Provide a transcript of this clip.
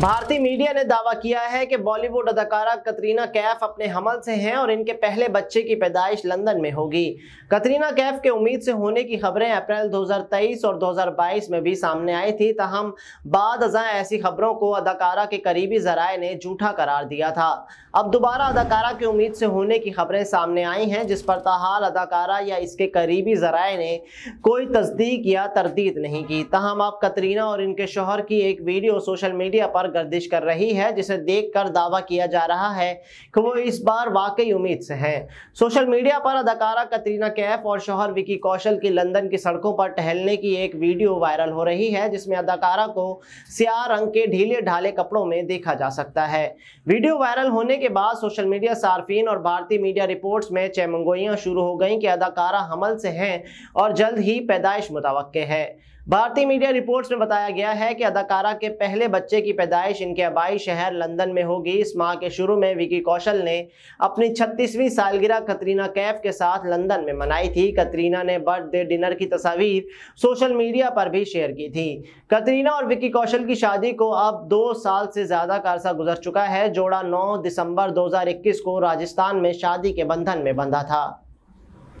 भारतीय मीडिया ने दावा किया है कि बॉलीवुड अदाकारा कतरीना कैफ अपने हमल से हैं और इनके पहले बच्चे की पैदाइश लंदन में होगी कतरीना कैफ के उम्मीद से होने की खबरें अप्रैल 2023 और 2022 में भी सामने आई थी तहम बाद ऐसी खबरों को अदाकारा के करीबी जराए ने झूठा करार दिया था अब दोबारा अदाकारा की उम्मीद से होने की खबरें सामने आई हैं जिस पर तहाल अदाकारा या इसके करीबी जराए ने कोई तस्दीक या तरदीद नहीं की तहम अब कतरीना और इनके शोहर की एक वीडियो सोशल मीडिया पर लगातार गर्दिश कर रही है जिसे देखकर दावा किया जा रहा है कि वो इस बार वाकई उम्मीद से हैं सोशल मीडिया पर अदाकारा कतरीना कैफ और शोहर विकी कौशल की लंदन की सड़कों पर टहलने की एक वीडियो वायरल हो रही है जिसमें अदाकारा को स्याह रंग के ढीले ढाले कपड़ों में देखा जा सकता है वीडियो वायरल होने के बाद सोशल मीडिया सार्फिन और भारतीय मीडिया रिपोर्ट्स में चैमंगोइयाँ शुरू हो गई कि अदाकारा हमल से हैं और जल्द ही पैदाइश मुतवक़ है भारतीय मीडिया रिपोर्ट्स में बताया गया है कि अदाकारा के पहले बच्चे की पैदाइश इनके आबाई शहर लंदन में होगी इस माह के शुरू में विकी कौशल ने अपनी 36वीं सालगिरह कतरीना कैफ के साथ लंदन में मनाई थी कतरीना ने बर्थडे डिनर की तस्वीर सोशल मीडिया पर भी शेयर की थी कतरीना और विकी कौशल की शादी को अब दो साल से ज़्यादा का अरसा गुजर चुका है जोड़ा नौ दिसंबर दो को राजस्थान में शादी के बंधन में बंधा था